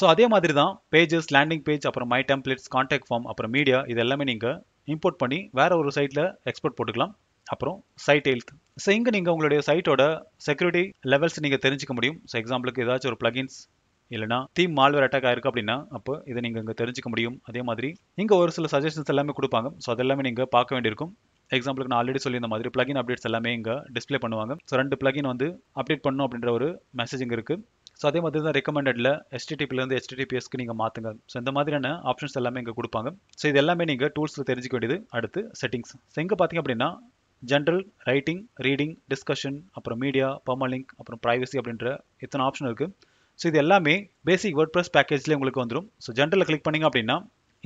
ஸோ அதே மாதிரி தான் பேஜஸ் லேண்டிங் பேஜ் அப்புறம் மை டெம்ப்ளேட்ஸ் கான்டாக்ட் ஃபார்ம் அப்புறம் மீடியா இது எல்லாமே நீங்கள் இம்போர்ட் பண்ணி வேறு ஒரு சைட்டில் எக்ஸ்போர்ட் போட்டுக்கலாம் அப்புறம் சைட் ஹெல்த் ஸோ இங்கே நீங்கள் உங்களுடைய சைட்டோட செக்யூரிட்டி லெவல்ஸ் நீங்கள் தெரிஞ்சுக்க முடியும் ஸோ எக்ஸாம்பிளுக்கு ஏதாச்சும் ஒரு ப்ளகின்ஸ் இல்லைனா தீம் மால்வேர் அட்டாக் ஆயிருக்கு அப்படின்னா அப்போ இதை நீங்கள் இங்கே தெரிஞ்சிக்க முடியும் அதே மாதிரி இங்கே ஒரு சில சஜஷன்ஸ் எல்லாமே கொடுப்பாங்க ஸோ அதெல்லாமே நீங்கள் பார்க்க வேண்டியிருக்கும் எக்ஸாம்பிளுக்கு நான் ஆல்ரெடி சொல்லியிருந்த மாதிரி பிளகின் அப்டேட்ஸ் எல்லாமே இங்கே டிஸ்பிளே பண்ணுவாங்க ஸோ ரெண்டு பிளகின் வந்து அப்டேட் பண்ணும் அப்படின்ற ஒரு மெசேஜ் இங்கே இருக்குது ஸோ அதே மாதிரி தான் ரெக்கமெண்டடில் எஸ்டிடிபிலேருந்து எஸ்டிடிபிஎஸ்க்கு நீங்கள் மாற்றுங்க ஸோ இந்த மாதிரியான ஆப்ஷன்ஸ் எல்லாமே இங்கே கொடுப்பாங்க ஸோ இது எல்லாமே நீங்கள் டூல்ஸில் தெரிஞ்சிக்க வேண்டியது அடுத்து செட்டிங்ஸ் ஸோ எங்கே பார்த்தீங்க அப்படின்னா ஜென்ரல் ரைட்டிங் ரீடிங் டிஸ்கஷன் அப்புறம் மீடியா பர்மலிங்க் அப்புறம் ப்ரைவசி அப்படின்ற எத்தனை ஆப்ஷன் இருக்குது ஸோ இது எல்லாமே பேசிக் வேர்ட் ப்ரெஸ் பேக்கேஜ்லேயே உங்களுக்கு வந்துடும் ஸோ ஜென்ரலில் கிளிக் பண்ணிங்க அப்படின்னா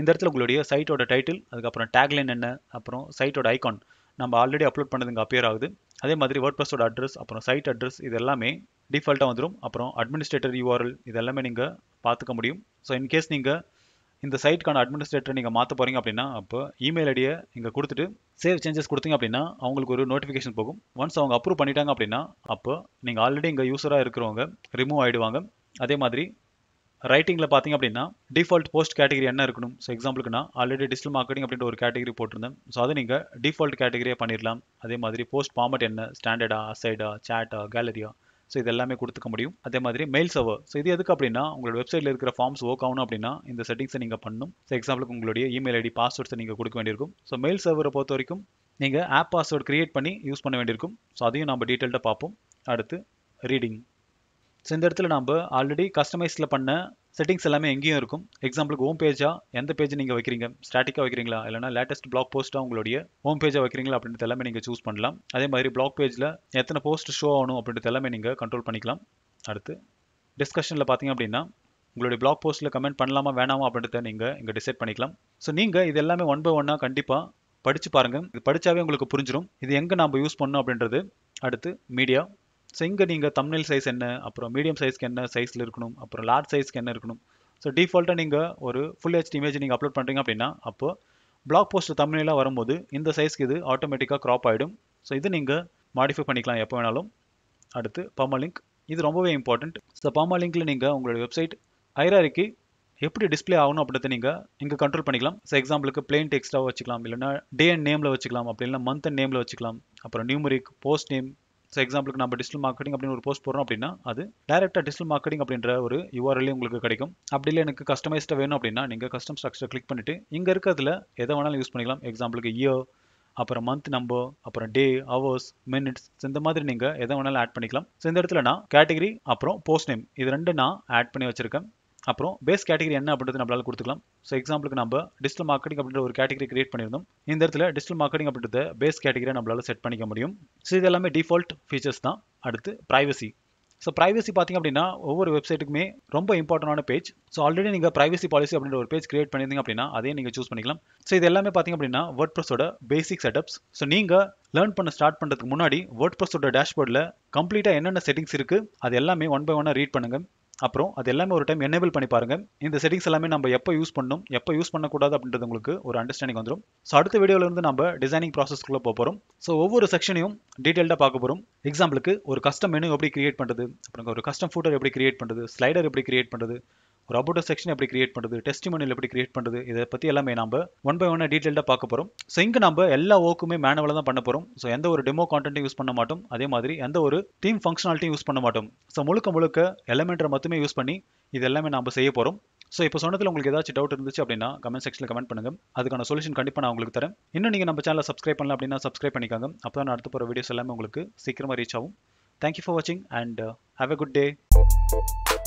இந்த இடத்துல உங்களுடைய சைட்டோட டைட்டில் அதுக்கப்புறம் டேக்லைன் என்ன அப்புறம் சைட்டோட ஐக்கான் நம்ம ஆல்ரெடி அப்லோட் பண்ணதுங்க அப்பியர் ஆகுது அதே மாதிரி வேர்ட் ப்ளஸோட அட்ரஸ் அப்புறம் சைட் அட்ரஸ் இது எல்லாமே டிஃபால்ட்டாக வந்துடும் அப்புறம் அட்மினிஸ்ட்ரேட்டர் யூஆர்எல் இது எல்லாமே நீங்கள் பார்த்துக்க முடியும் ஸோ இன்கேஸ் நீங்கள் இந்த சைட்டுக்கான அட்மினிஸ்ட்ரேட்டர் நீங்கள் மாற்ற போகிறீங்க அப்படின்னா அப்போ இமெயில் ஐடியை இங்கே கொடுத்துட்டு சேவ் சேஞ்சஸ் கொடுத்தீங்க அப்படின்னா அவங்களுக்கு ஒரு நோட்டிஃபிகேஷன் போகும் ஒன்ஸ் அவங்க அப்ரூவ் பண்ணிட்டாங்க அப்படின்னா அப்போ நீங்கள் ஆல்ரெடி இங்கே யூஸராக இருக்கிறவங்க ரிமூவ் ஆகிடுவாங்க அதே மாதிரி ரைட்டிங்கில் பார்த்திங்க அப்படின்னா டிஃபால்ட் போஸ்ட் கேட்டகரி என்ன இருக்கணும் ஸோ எக்ஸாம்பிளுக்கு நான் ஆல்ரெடி டிஜிட்டல் மார்க்கெட்டிங் அப்படின்ற ஒரு கேட்டகரி போட்டிருந்தேன் ஸோ அதை நீங்கள் டிஃபால்ட் கேட்டகரியாக பண்ணிடலாம் அதே மாதிரி போஸ்ட் ஃபார்மட் என்ன ஸ்டாண்டர்டா அசைடா சேட்டா கேலரியா ஸோ இது எல்லாமே கொடுத்துக்க முடியும் அதே மாதிரி மெயில் சர்வர் ஸோ இது எதுக்கு அப்படின்னா உங்களோட வெப்சைட்டில் இருக்கிற ஃபார்ம்ஸ் ஒர்க் ஆகணும் அப்படின்னா இந்த செட்டிங்ஸை நீங்கள் பண்ணணும் ஸோ எக்ஸாம்பிளுக்கு உங்களுடைய இமெயில் ஐடி பாஸ்வேர்ட்ஸை நீங்கள் கொடுக்க வேண்டியிருக்கும் ஸோ மெயில் சர்வரை பொறுத்த வரைக்கும் நீங்கள் ஆப் பாஸ்வேர்டு கிரியேட் பண்ணி யூஸ் பண்ண வேண்டியிருக்கும் ஸோ அதையும் நம்ம டீட்டெயில்டாக பார்ப்போம் அடுத்து ரீடிங் ஸோ இந்த இடத்துல நம்ம ஆல்ரெடி கஸ்டமைஸில் பண்ண செட்டிங்ஸ் எல்லாமே எங்கேயும் இருக்கும் எக்ஸாம்பிளுக்கு ஹோம் பேஜாக எந்த பேஜ் நீங்கள் வைக்கிறீங்க ஸ்டாட்டிக்காக வைக்கிறீங்களா இல்லைனா லேட்டஸ்ட் பிளாக் போஸ்ட்டாக உங்களுடைய ஹோம் பேஜாக வைக்கிறீங்களா அப்படின்றது எல்லாமே நீங்கள் சூஸ் பண்ணலாம் அதே மாதிரி பிளாக் பேஜில் எத்தனை போஸ்ட் ஷோ ஆகணும் அப்படின்றது எல்லாமே நீங்கள் கண்ட்ரோல் பண்ணிக்கலாம் அடுத்து டிஸ்கஷனில் பார்த்தீங்க அப்படின்னா உங்களுடைய பிளாக் போஸ்ட்டில் கமெண்ட் பண்ணலாமா வேணாமா அப்படின்றத நீங்கள் இங்கே டிசைட் பண்ணிக்கலாம் ஸோ நீங்கள் இது எல்லாமே ஒன் பை ஒன்னாக கண்டிப்பாக படித்து பாருங்கள் இது படித்தாவே உங்களுக்கு புரிஞ்சிடும் இது எங்கே நம்ம யூஸ் பண்ணணும் அப்படின்றது அடுத்து மீடியா ஸோ இங்கே நீங்கள் தமிழ் சைஸ் என்ன அப்புறம் மீடியம் சைஸ்க்கு என்ன சைஸில் இருக்கணும் அப்புறம் லார்ஜ் சைஸ்க்கு என்ன இருக்கணும் ஸோ டிஃபால்ட்டாக நீங்கள் ஒரு ஃபுல் ஹெச்டி இமேஜ் நீங்கள் அப்லோட் பண்ணுறீங்க அப்படின்னா அப்போது பிளாக் போஸ்ட் தமிழ்லாம் வரும்போது இந்த சைஸ்க்கு இது ஆட்டோமேட்டிக்காக க்ராப் ஆகிடும் ஸோ இது நீங்கள் மாடிஃபை பண்ணிக்கலாம் எப்போ வேணாலும் அடுத்து பர்மலிங்க் இது ரொம்பவே இம்பார்ட்டண்ட் ஸோ பர்மலிங்கில் நீங்கள் உங்களோட வெப்சைட் ஐராரிக்கு எப்படி டிஸ்பிளே ஆகணும் அப்படின்றத நீங்கள் இங்கே கண்ட்ரோல் பண்ணிக்கலாம் ஸோ எக்ஸாம்பிளுக்கு பிளெயின் டெக்ஸ்ட்டாக வச்சுக்கலாம் இல்லைனா டே அண்ட் நேமில் வச்சுக்கலாம் அப்படி இல்லைனா மந்த் அண்ட் நேமில் வச்சுக்கலாம் அப்புறம் நியூமரிக் போஸ்ட் நேம் ஸோ எக்ஸாம்பிளுக்கு நம்ம டிஜிட்டல் மார்க்கெட்டிங் அப்படின்னு ஒரு போஸ்ட் போகிறோம் அப்படின்னா அது டேரெக்டாக டிஜிட்டல் மார்க்கெட்டிங் அப்படின்ற ஒரு யூஆர்எல்லே உங்களுக்கு கிடைக்கும் அப்படி இல்லை எனக்கு கஸ்டமைஸ்டாக வேணும் அப்படின்னா நீங்கள் கஸ்டம் ஸ்ட்ரக்சர் கிளிக் பண்ணிவிட்டு இங்கே இருக்கிறதுல எதை வேணாலும் யூஸ் பண்ணிக்கலாம் எக்ஸாம்பிளுக்கு இயர் அப்புறம் மந்த் நம்பர் அப்புறம் டே ஹவர்ஸ் மினிட்ஸ் இந்த மாதிரி நீங்கள் எதை வேணாலும் ஆட் பண்ணிக்கலாம் ஸோ இந்த இடத்துல நான் கேட்டகரி அப்புறம் போஸ்ட் நேம் இது ரெண்டு நான் ஆட் பண்ணி வச்சிருக்கேன் அப்புறம் பேஸ் கேட்டகரி என்ன அப்படின்றது நம்மளால கொடுத்துக்கலாம் ஸோ எக்ஸாம்பிளுக்கு நம்ம டிஜிட்டல் மார்க்கெட்டிங் அப்படின்ற ஒரு கேட்டகரி கிரியேட் பண்ணியிருந்தோம் இந்த இடத்துல டிஜிட்டல் மார்க்கெட்டிங் அப்படின்றத பேஸ் கேட்டகரியை நம்மளால செட் பண்ணிக்க முடியும் ஸோ இது எல்லாமே டிஃபால்ட் ஃபீச்சர்ஸ் தான் அடுத்து ப்ரைவசி ஸோ ப்ரைவசி பார்த்திங்க அப்படின்னா ஒவ்வொரு வெப்சைட்டுக்குமே ரொம்ப இம்பார்ட்டண்டான பேஜ் ஸோ ஆல்ரெடி நீங்கள் ப்ரைவசி பாலிசி அப்படின்ற ஒரு பேஜ் கிரியேட் பண்ணியிருந்தீங்க அப்படின்னா அதே நீங்கள் சூஸ் பண்ணிக்கலாம் ஸோ இது எல்லாமே பார்த்திங்க அப்படின்னா வேர்ட் ப்ரெஸோட பேசிக் செட்டப்ஸ் ஸோ நீங்கள் லேர்ன் பண்ண ஸ்டார்ட் பண்ணுறதுக்கு முன்னாடி வேர்ட் ப்ரெஸோட டேஷ்போர்டில் கம்ப்ளீட்டாக என்னென்ன செட்டிங்ஸ் இருக்குது அது எல்லாமே ஒன் பை ஒன்னாக ரீட் பண்ணுங்கள் அப்புறம் அது எல்லாமே ஒரு டைம் எனேபிள் பண்ணி பாருங்கள் இந்த செட்டிங்ஸ் எல்லாமே நம்ம எப்போ யூஸ் பண்ணணும் எப்போ யூஸ் பண்ணக்கூடாது அப்படின்றது உங்களுக்கு ஒரு அண்டர்ஸ்டாண்டிங் வந்துடும் ஸோ அடுத்த வீடியோவிலேருந்து நம்ம டிசைனிங் ப்ராசஸ்க்குள்ளே போக போகிறோம் ஸோ ஒவ்வொரு செக்ஷனையும் டீட்டெயில்டாக பார்க்க போகிறோம் எக்ஸாம்பிளுக்கு ஒரு கஸ்டம் மெனு எப்படி கிரியேட் பண்ணுறது அப்புறம் ஒரு கஸ்டம் ஃபூட்டர் எப்படி கிரியேட் பண்ணுறது ஸ்லைடர் எப்படி கிரியேட் பண்ணுறது ஒரு அபோட்டர் செக்ஷன் எப்படி கிரியேட் பண்ணுறது டெஸ்ட் மணியில் எப்படி கிரியேட் பண்ணுறது இதை பற்றி எல்லாமே நம்ம ஒன் பை ஒன்னாக டீட்டெயில்டாக பார்க்க போகிறோம் ஸோ இங்கே நம்ம எல்லா ஒர்க்குமே மேனுவலாக தான் பண்ண போகிறோம் ஸோ எந்த ஒரு டெமோ கான்டென்ட் யூஸ் பண்ண மாட்டோம் அதே மாதிரி எந்த ஒரு தீம் ஃபங்க்ஷனாலிட்டியும் யூஸ் பண்ண மாட்டோம் ஸோ முழுக்க முழுக்க எலமெண்ட்டை மட்டுமே யூஸ் பண்ணி இது எல்லாமே நம்ம செய்ய போகிறோம் ஸோ இப்போ சொன்னதில் உங்களுக்கு ஏதாச்சும் டவுட் இருந்துச்சு அப்படின்னா கமெண்ட் செக்ஷனில் கமெண்ட் பண்ணுங்கள் அதுக்கான சொல்யூஷன் கண்டிப்பாக நான் உங்களுக்கு தரேன் இன்னும் நீங்கள் நம்ம சேனலை சப்ஸ்கிரைப் பண்ணலாம் அப்படின்னா சப்ஸ்கிரைப் பண்ணிக்காங்க அப்போ தான் நான் அடுத்து போகிற வீடியோஸ் எல்லாமே உங்களுக்கு சீக்கிரமாக ரீச் ஆகும் தேங்க்யூ ஃபார் வாட்சிங் and have a good day